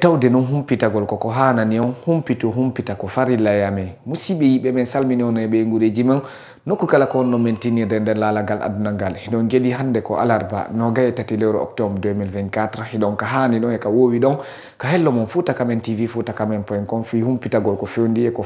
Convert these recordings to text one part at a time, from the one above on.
tawde noon humpitagol koko hanani on humpito humpita ko farillayame musibɓe yiɓɓe men salmini on e ɓe gureji man nokku kala ko wonno min tinnirde nder gal aduna ngal hiɗon jeeɗi hannde ko alarba noga tati lewru octobre 2024 hiɗon ka haani ɗon e ka wowi ɗon ka hello mon fuu takamen tv fuu takamen point com fi humpitagol ko fewndi e ko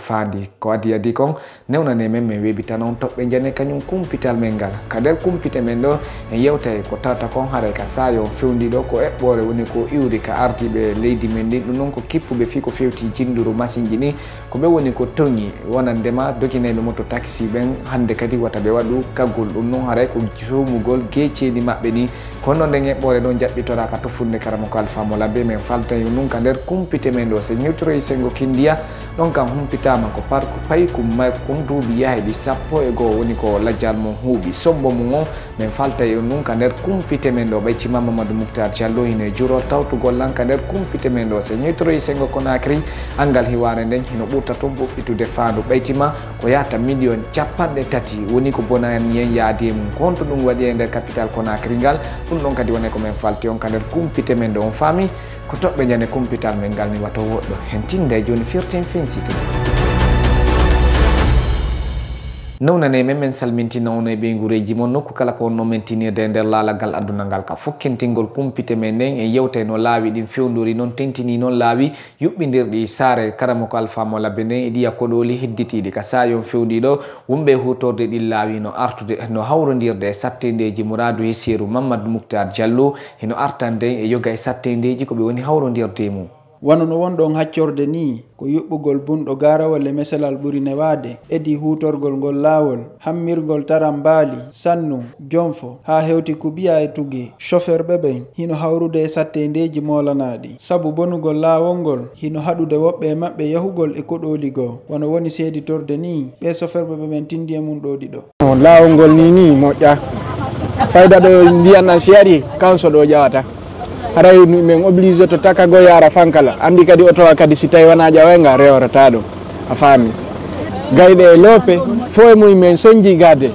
ko adi adi kon newnane men min weɓita noon toɓɓe jane kañum kumpital men ngal ka nder kumpite men ɗo en yewta ko tawta kon haara ka saayo fewdiɗo ko eɓɓore woni ko iwri ka ardiɓe leydi men ndin ɗum noon ko kippuɓe fi ko fewti jinduru machine ji ni ko ɓe woni ko toŋi wonandema doginaɓe moto taxi ɓen hande kadi wata waɗu kaggol ɗum noon haray ko soomugol geceeɗi maɓɓe ni kono nde ñeɓɓore ɗon jaɓɓitoraka ka kara karama ko alfamo labbe men faltayo nun ka nder kumpite men ɗo se ñewtoroy sengo kindiya ɗon kam humpitama ko par ko payi kummay kon duuɓi yaheɗi sappo e go woni ko lajjal mo huuɓi sobbo mum on min faltayo nun ka nder kumpite men ɗo ɓay cima mamadou mouhtar diallo hino juro tawtugol lan ka nder kumpite men ɗo se ñewtoroy sengo konakri angal hiware nden hino ɓurta ton ɓuɓɓitude faandu ɓaytima ko yaata million capanɗe tati woni ko bonan yen yaade mum konto ɗum waɗi e nder capital conacry ngal ɗum ɗon kadi woni ko falti on ka nder kumpite men ɗo on faami ko toɓɓe ñande kumpital men ngal ni wato woɗɗo hen tinde joni firtin fin nownane men min salmintina ono e ɓe gureji moon nokku kala ko wonno mentinirde e nder laalagal adduna ngal ka fokkintingol kumpite men nden e yewte no laawi ɗin fewdori noon tentini noon laawi yuɓɓidirɗi saare karamo ko alfamo labbe nden e ɗiya koɗoli hedditiɗi ka sayon fewɗi ɗo wonɓe hutorde ɗin laawi no artude no hawrodirde e sattedeji mouradou hesiru mamadou mouktar diallo heno artan nden e yoga e sattedeji koɓe woni hawrodirde mum wano no wonɗon haccorde ni ko yuɓɓugol bunɗo garawol le meselal ɓuri newade edi hutorgol ngol laawol hammirgol taram baali sannu jonfo ha hewti kubiya e tugi chauffeur ɓe ɓen hino hawrude e sattedeji molanaɗi saabu bonugol laawol ngol hino haɗude woɓɓe e maɓɓe yahugol e koɗoli goo wano woni seedi torde ni ɓe chauffeur ɓe ɓe ɓen tindi e mum ɗoɗi ɗo laawol ngol ni ni moƴƴa fayda ɗo ndiyannan seari kanso ɗo ƴawata rayni min obligé to taka go yara fankala andi kadi oto kadi si tawi wona wenga rewrata ɗum a faami gayɗe e loope fo e mumen soñji gade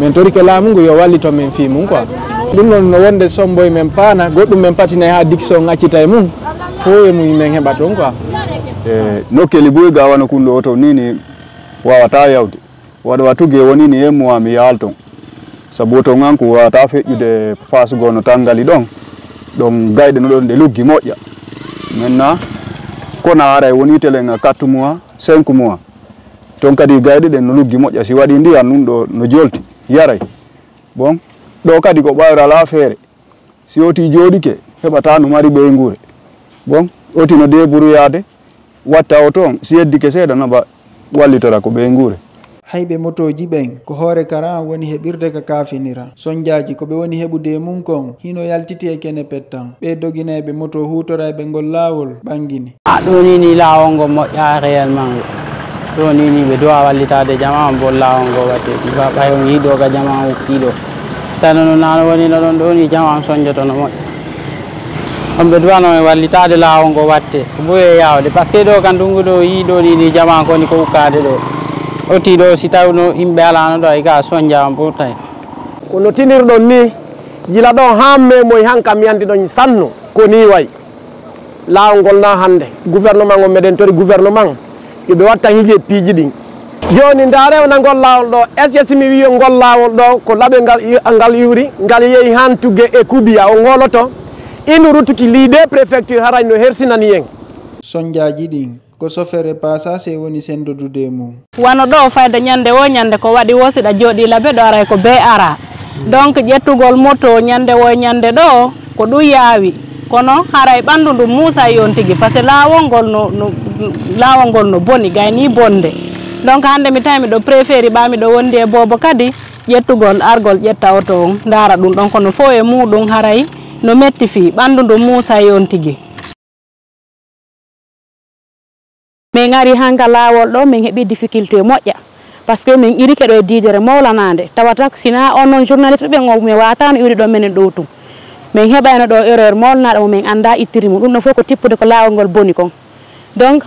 min ke laamu ngu yo wallito min fi mum quoi ɗum noon no wonde somboye men paana goɗɗum men patinay ha diction accita e mum fo e mumen heɓa toon quoi e nokkeli boyi ga wana kunɗo oto to nini wawata yawde waɗa wattugue wonini yemmuwami yaal ton saabu oto an ko wawata feƴƴude face gono tangali ɗon ɗum gayde no ɗon nde luggi moƴƴa maintenant kono ara e woni telen 4 mois 5 mois toon kadi gayɗe ɗen no luggi moƴƴa si waɗi ndiyam ɗum ɗo no jolti yaray bon ɗo kadi ko ɓawra ala feere si oti jooɗike heɓata no mari ɓeygure bon oti otino debouroyade watta o toon si yeddike seeɗa noba wallitora ko ɓeygure hayɓe motoji ɓen ko hoore kara woni heɓirde ka kafinira sonjaji ko ɓe woni heɓude e mum kon hino yaltiti e kene pettan ɓe doginayɓe moto hutorayɓe ngol laawol ɓangini a ah, ɗoni ni laawol ngo moƴƴa ya réellement ɗo ni ni ɓe dowa wallitade jama on bo laawol ngo watte ɗiba ɓayon yiɗo ka jama on hukkiɗo sano no nano wonino ɗon ɗo ni jama on soñjoto no moƴƴa on ɓe duwano e wallitade laawol ngo watte ko e yawde par que ɗo kan ndungu ɗo yiɗo ɗi ni jama koni ko hukkade ɗo o si tawno no yimɓe alano ɗo ay ga soñdiama ɓurta hen kono tinirɗon ni jila ɗon hamme moy han kam mi andi ɗon sanno ko ni wayi laawol ngol na hande gouvernement o meɗen tori gouvernement yoɓe watta hije piiji ɗin joni nda rewna ngol lawol ɗo est ce que simi wiyo ngol lawol ɗo ko laaɓe ngal yuri ngal yehi han tugge e kubiya o ngoloto inu rutuki lide préfecture haray no hersinani yen soñdiaji ɗin ko sofere pasase woni sendo dudemo wano ɗo fayda ñande wo ñande ko waɗi wosiɗa jooɗi labe ɗo aray ko be ara donc ƴettugol moto ñande wo ñande ɗo ko ɗum yaawi kono haray bandu ndu muusa yon tigi par no, no laawolngol no boni gayni bonde donc hande mi do preferi préféri do wonde e boobo kadi ƴettugol argol ƴetta oto on ndaara ɗum ɗon kono fo e muɗum haray no metti fi ɓanndu ndu muusa yon min ari hanka laawol ɗo min heɓi difficulté moƴƴa par ce que min irike ɗo e didere mawlanande tawata sina on noon journaliste ɓe mi watano iwde ɗo minen ɗow tum min heɓano ɗo erreur molnaɗomo min anda ittirimum ɗum ɗon fof ko tippude ko laawol ngol booni kon donc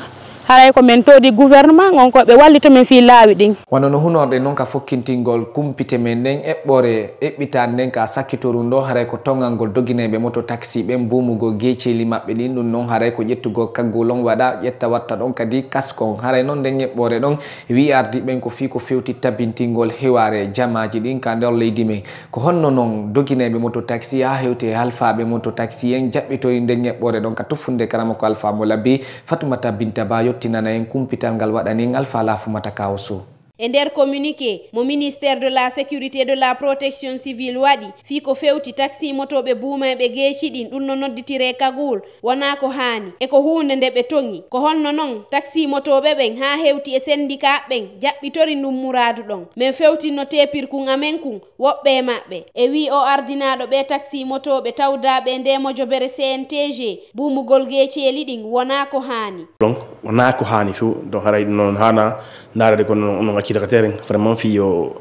haray komin todi gouvernement on ko ɓe wallita min fi laawi ɗin wona no hunorɗe noon ka fokkintingol kumpite men nden eɓɓore eɓɓitan nden ka sakkitoru ɗo haray ko tongal ngol doguineɓe moto taxi ɓen mbumugo geceli maɓɓe ɗin ɗum noon haray ko ƴettugo kaggol on waɗa ƴetta watta ɗon kadi kaskon haray noon nden eɓɓore ɗon wi ardi ɓen ko fi ko fewti tabintingol heware jamaji ɗin ka nder leydi men ko honno noon doguineɓe moto taxi ha hewte halfaɓe moto taxi en jaɓɓitoyi nden eɓɓore ɗon ka toffunde karama ko alfamo labbi fatumata binta ba yo lottinana en kumpital ngal waɗani ngal fala fumata kaw so e nder communiqué mo ministére de la sécurité de la protection civile waɗi fii ko fewti taximotoɓe buumaɓe geeci ɗin ɗum no nodditire kagol wona ko haani e ko hunde nde ɓe toŋi ko honno noon taximotoɓe ɓen haa hewti e sendicat ɓen jaɓɓitori ndum muradu ɗon min fewtinno tepirkun amen kun woɓɓe e maɓɓe e wi o ardinaɗo ɓe taximotoɓe tawdaɓe ndemojobere cntg buumugol geeceli ɗin wona ko haani donc wona ko haani fo donc haray noon hana ndarede ko onon accidateren vraiment fiyo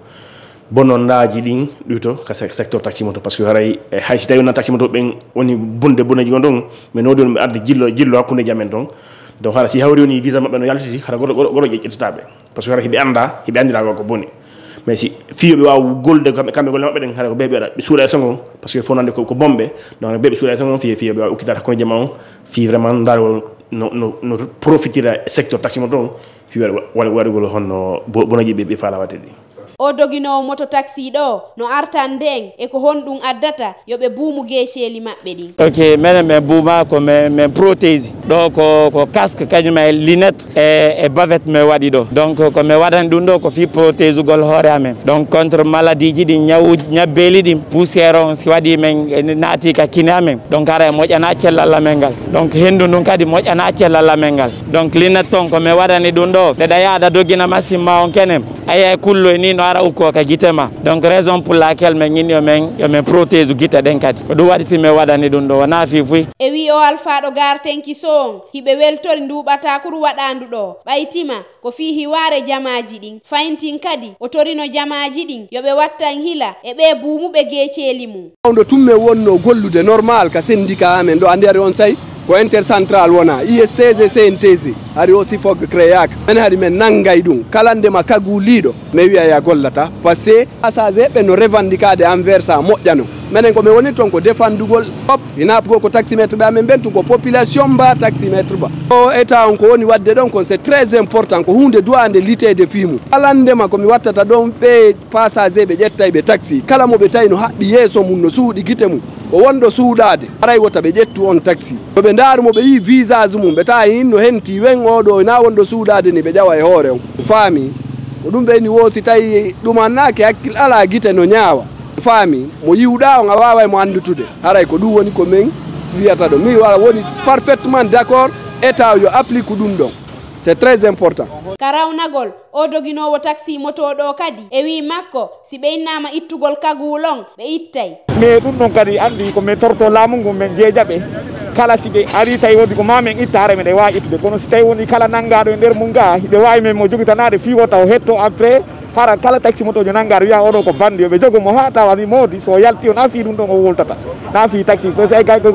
bonnondaji ɗin ɗito ka secteur taxi moto par ce que haray eh, hay si tawi wona taxi moto ɓen woni bunde boneji gon ɗon mais nodi on mi jillo jillo hakkudeji jamen ɗon donc hara si hawri woni visa maɓɓe no yaltiti hara goto goto ƴettitaɓe par ce que hara hiɓe anda hiɓe andira ko boni mais si fiyoɓe waw golde kamɓe golle maɓɓe ɗen hara ko beɓe waɗa ɓe suuɗa e songo par ce que fonande ko bombe donc ɓe ɓe suuɗa e songo fiyo fiyoɓe waw ukkitata hakkude jama on fi vraiment ndarwol no no no profitira secteur taxi mo wala fiwar wala honno bono jiɓe fala wate ɗi o dogino moto taxi ɗo no artan nden eko honɗum addata yoɓe buumu geeceeli maɓɓe ɗi ok mena min buuma ko min min ɗo ko ko casque kañum e lunette e e bavette mi waɗi ɗo donc ko komi waɗani ɗum ɗo ko fi protége gol hoore amen donc contre maladie ji ɗi ñaw ñabbeeli ɗi poussiére on si waɗi men e naati ka kine amen donc ara e moƴƴana cellal amen ngal donc henndu ndun kadi moƴƴana cellal amen ngal donc lunette toon komi waɗani ɗum ɗo ɗeɗa yaada doggina machine ma on kenen aya e kullo e ni no ara ukko ka guite ma donc raison pour laquelle min ñinni yomin yomin protége guite ɗen kadi ko ɗum waɗi si mi waɗani ɗum ɗo wona fi fuy e wi o alpha ɗo garten so on hiɓe weltori nduɓatakuru waɗandu ɗo ɓaytima ko fi hiware jamaji ɗin fayintin kadi o torino jamaji ɗin yoɓe wattan hila e ɓe bumuɓe geceli mum ɗo tumme wonno gollude normal ka syndicat amen ɗo a nder on say ko intercentral wona istg cntg hari o sifog créak men hari men nangay ɗum kala ndema kagu liɗo mi wiya ya gollata par ce que passage ɓe no revendicade envers sa moƴƴano ko ngo woni to ko defandugol hop go ko taximetre ba men ko population ba taximetre ba o eta on ko woni wadde ɗon kon c'est très important ko hunde duwande litede fimu alandema komi wattata ɗon ɓe passage ɓe ƴettay ɓe taxi kala mo ɓe tawi no haɓɓi yeeso mum no suuɗi gite mum o wonɗo suuɗade aray wota ɓe ƴettu on taxi to ɓe ndaaru mo ɓe yi visage mum ɓe tawi hin no henti wen oɗo na wonɗo suuɗade ni ɓe ƴawa e hoore on faami ko ɗum ɓeni woosi tawi ɗumannaki hakkil ala gite no ñaawa fami mo yiwda o ga wawa mo mo tude haray ko ɗum woni ko min wiyata do mi wala woni parfaitement d' accord état yo applique ɗum ɗon c' est très important karawnagol o doginowo taxi motoɗo kadi e wi makko si innama ittugol kagulon be ɓe ittay mais ɗum ɗon kadi andi me torto laamu ngu min jeejaɓe kala si be ari tay wodi ko mamin itta me de wawi ittude kono si tawi woni kala nanggaɗo e nder mum ga hiɗe wawi men mo jogitanade fiwo taw hetto après hara kala taxi moto jo nangar wiya oɗo ko bande ɓe jogomo ha tawa mi moodi so yalti o na fi ɗum ɗon o woltata na fi taxi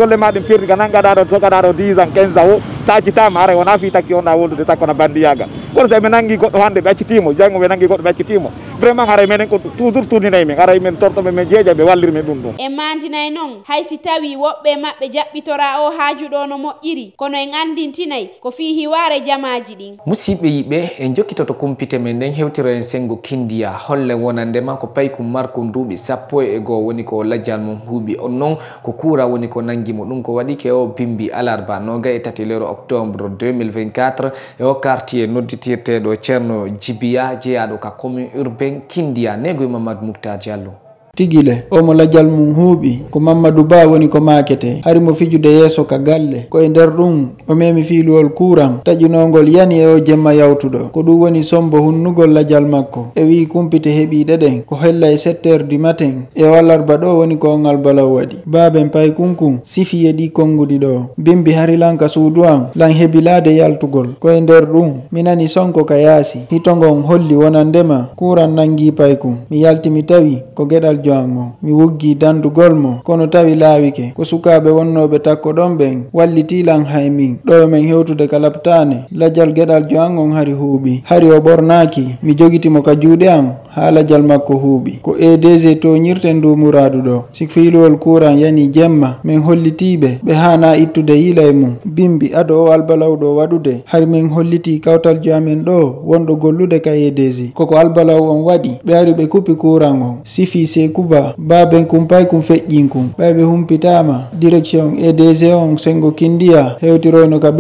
golle ma ɗen perdi ga nan gaɗa ɗo jogaɗa ɗo 10 ans 15 ans o sajitama ara wona fiitaki on a woldude sakko no bandiyagal goto so emin goɗɗo hande ɓe accitimo jango menangi nangui goɗɗo ɓe accitimo vraiment are menen ko toujours tourninay are men torto me jeja jeeja ɓe wallirmin dum ɗum e mandinay non hay si tawi woɓɓe mabbe jaɓɓitora o haaju do no moƴƴiri kono en andintinay ko fi hiware jamaji ɗin musidɓe yibe en jokkitoto kumpite men nden hewtiro en sengo kindiya holle ma ko paykum marko ndubi sappo e goo woni ko lajjal mum huuɓi on non ko kura woni ko nangimo ɗum ko waɗi o bimbi alarba noga e tati lero octobre 2024 e o quartier nodditirteɗo ceerno djibiya jeeyaɗo ka commune urbain kindiya negoy e mamadou moubtar diallo tigile o mo lajal mum huuɓi ko mamadou ba woni ko maakete hari mo fijude yeeso ka galle koye nder ɗum o memi fiiluwol kuran taƴinongol yani e o jemma yawtuɗo ko ɗum woni sombo hunnugol lajal makko e wi'i kumpite heɓiɗe ɗen ko hella e sept heure du matin e o alarba ɗo woni ko on albalaw waɗi baaben pay kunkun sifi e ɗi konnguɗi ɗo bimbi hari lanka suudu an lan hebilade yaltugol koye nder ɗum mi nani sonko ka yaasi hitongon holli wonandema kuran nangi pay kun mi yaltimi tawi ko geɗal jo jango mi woggi dandugol mo kono tawi laawike ko sukaaɓe wonnoɓe takko ɗon ɓen wallitilan hay min ɗo men hewtude kalaptane lajal geɗal joangon hari huuɓi hari o ɓornaaki mi jogitimo ka juuɗe am haa lajal makko huuɓi ko edg toñirten ndu muradu ɗo sikfiilowol kuran yani jemma min hollitiɓe ɓe haana ittude yila e mum bimbi ado o albalawɗo waɗude hari min holliti kawtal joamen ɗo wonɗo gollude ka edg koko albalaw on waɗi ɓe ari ɓe kupi kuran on sifi seku kuba baben kumpay kum feƴƴin kum ɓay ɓe humpitama direction edg on sengo kindiya hewtiroyno ka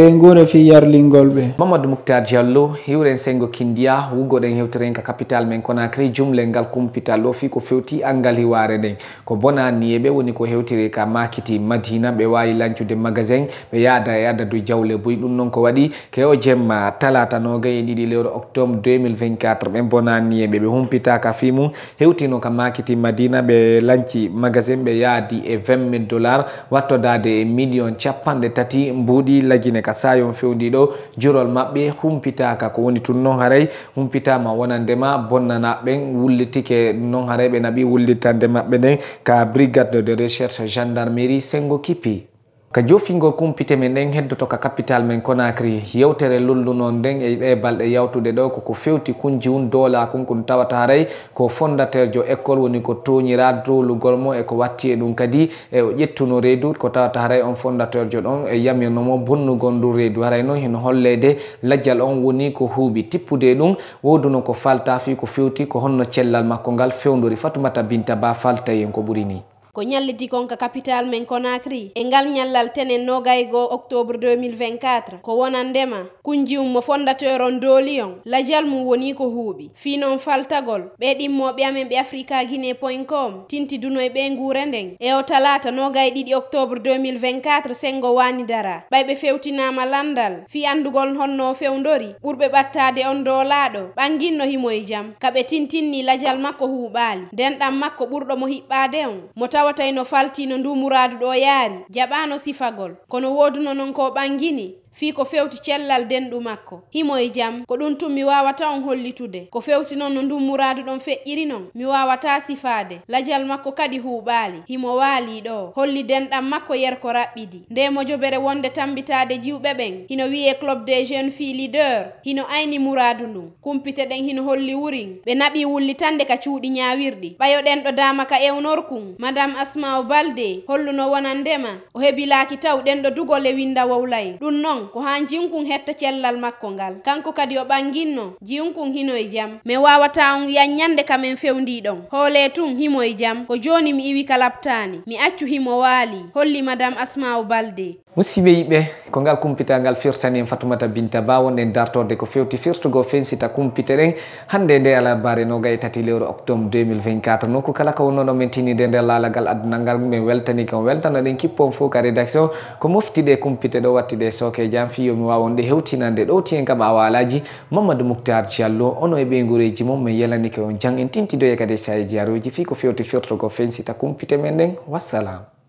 fi yarlingolɓe mamadou mouctar diallo hiwren sengo kindiya wuggoɗen hewtiren ka capital men conacry jumle ngal kumpital ɗo fi ko fewti angal hiware nden ko bona niyeɓe woni ko hewtire ka makiti madina ɓe wawi lancude magasin ɓe yaada e adadu jawle buy ɗum noon ko waɗi o jemma talata e ɗiɗi lewru octobre 2024 ɓe bona niyeɓe ɓe humpitaka fi mum hewtino ka makiti madina dina ɓe lañci magasin ɓe yaadi e 20000 dollars wattodade e million capanɗe tati mbuuɗi lagine ka sayon fewndi ɗo jurol maɓɓe humpitaka ko woni tun non haray humpitama wonandema bonnana ɓen wullitike non haray ɓe naɓi wullittandemaɓɓe nden ka brigade de recherche gendarmerie sengo kipi ka jofingol kumpite men ɗen heddoto ka capital men conacry yewtere lullunon nden e ɗe balɗe yawtude ɗo koko fewti kunji wun dola kon kon tawata haray ko fondateur jo école woni ko toñira dolugol mo e ko watti e ɗum kadi e o ƴettuno reedu ko tawata haray on fondateur jo ɗon e yaminomo bonnugol ndu reedu haray noon hino hollede lajal on woni ko huuɓi tippude ɗum woduno ko falta fi ko fewti ko honno cellal makko ngal fewdori fatumata binta ba falta yen ko ɓuri ni ko ñalliti konka capital men conakry e ngal ñallal tenen nogaygo octobre 2024 ko wonan ndema kunjiwum mo fondateur on dow lion lajal mum woni ko huuɓi fi noon faltagol ɓe ɗimmoɓe amen ɓe africa guinée point com tinti duno e ɓe guure nden e o talata nogay ɗiɗi octobre 2024 sengo wani dara ɓayɓe fewtinama landal fi andugol honno fewdori ɓurɓe ɓattade on dow laaɗo ɓanginno himo e jaam kaɓe tintinni lajal makko huuɓaali nden ɗam makko ɓurɗo mo hiɓɓade on mo tawatay no falti no ndumuradu ɗo yaari jaɓano sifagol kono woduno noon ko ɓangini fii ko fewti cellal denɗu makko himo e jam ko ɗum tun mi wawata on hollitude ko fewti noon no ndun muradu ɗon feƴƴiri non mi wawata sifaade lajal makko kadi huuɓaali himo waali ɗo holli denɗam makko yerko raɓɓidi nde mo jobere wonde tambitade jiwɓe ɓen hino wiye club des jeunes fi leader hino ayni muradu ndun kumpite ɗen hino holli wurin ɓe naɓi wullitande ka cuuɗi ñawirɗi ɓayoɗen ɗo dama ka ewnorkun madame asmao balde holluno wonan ndema o heɓilaaki taw ɗen ɗo dugo lewinda wowlayen ɗum non ko ha jinkun hetta cellal makko ngal kanko kadi o ɓanginno jinkun hino e jam mi wawata on yanyande kamen fewdiɗon hoole tun himo e jam ko joni mi iwi kalaptani mi accu himo waali holli madame asma'u balde musiɓe yiɓe ko ngal kumpitangal firtani en fatoumata binta ba wonɗen dartorde ko fewti firtugo fensita kumpite ɗen hande nde alabare noga e tati lewru octobre 2024 nokku kala ko wonnoɗo min tinide nder lalagal addanalngal min weltani kon weltano ɗen kippon fo ka rédaction ko moftiɗe kumpite ɗo wattiɗe soke jan fiyomi wawonɗe hewtinande ɗowti en kam awalaji mamadou mouktar diallo ono e ɓeygureji mum min yalani ke on jang en tintidoye kadi e sayi jaroji fi ko fewti firtugo fensita kumpite men ɗen wassalam